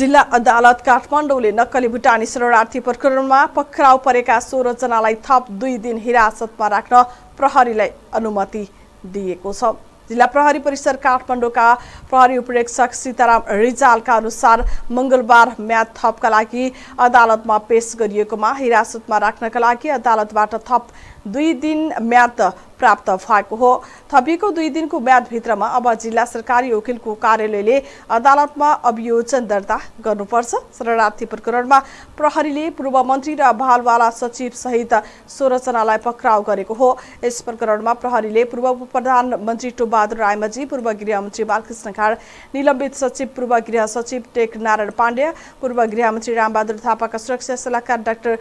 जिल्ला अदालत काठमाडौँले नक्कली भुटानी शरणार्थी प्रकरणमा पक्राउ परेका सोह्रजनालाई थप दुई दिन हिरासतमा राख्न प्रहरीलाई अनुमति दिएको छ जिल्ला प्रहरी परिसर काठमाडौँका प्रहरी उपरीक्षक सीताराम रिजालका अनुसार मङ्गलबार म्याद थपका लागि अदालतमा पेस गरिएकोमा हिरासतमा राख्नका लागि अदालतबाट थप दुई दिन म्याद प्राप्त भएको हो थपिएको दुई दिनको म्यादभित्रमा अब जिल्ला सरकारी वकिलको कार्यालयले अदालतमा अभियोजन दर्ता गर्नुपर्छ शरणार्थी प्रकरणमा प्रहरीले पूर्व मन्त्री र भालवाला सचिव सहित सोह्रजनालाई पक्राउ गरेको हो यस प्रकरणमा प्रहरीले पूर्व प्रधानमन्त्री टोबहादुर रायमाझी पूर्व गृहमन्त्री बालकृष्ण खाँड निलम्बित सचिव पूर्व गृह सचिव टेक नारायण पाण्डे पूर्व गृहमन्त्री रामबहादुर थापाका सुरक्षा सल्लाहकार डाक्टर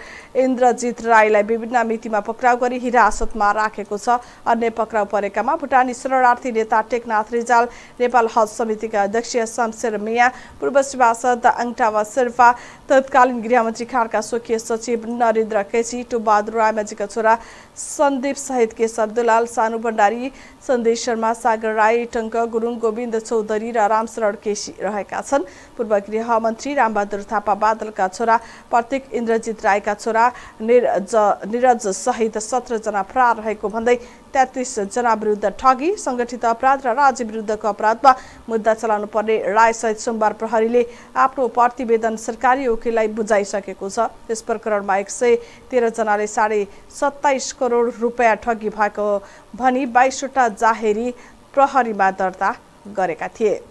इन्द्रजित राईलाई विभिन्न मितिमा पक्राउ गरी हिरासतमा राखेको छ अन्य पक्राउ परेकामा भुटानी शरणार्थी नेता टेकनाथ रिजाल नेपाल हज समितिका अध्यक्ष शमशेर मिया पूर्व सभासद अङ्टावा शेर्पा तत्कालीन गृहमन्त्री खाँडका स्वकीय सचिव नरेन्द्र केसी टुबहादुर रायमाजीका छोरा सन्दीप सहित केशव दुलाल सानु भण्डारी सन्देश शर्मा सागर राई टङ्क गुरुङ गोविन्द चौधरी र राम रामशरण केसी रहेका छन् पूर्व गृहमन्त्री रामबहादुर थापा बादलका छोरा प्रतीक इन्द्रजित राईका छोरा निरज निरज सहित सत्रजना फरार रहेको भन्दै तेत्तिस जना विरुद्ध ठगी संगठित अपराध र राज्य विरुद्धको अपराधमा मुद्दा चलाउनु पर्ने रायसहित सोमबार प्रहरीले आफ्नो प्रतिवेदन सरकारी वकिललाई बुझाइसकेको छ यस प्रकरणमा एक सय तेह्रजनाले साढे सत्ताइस करोड रुपियाँ ठगी भएको भनी बाइसवटा जाहेरी प्रहरीमा दर्ता गरेका थिए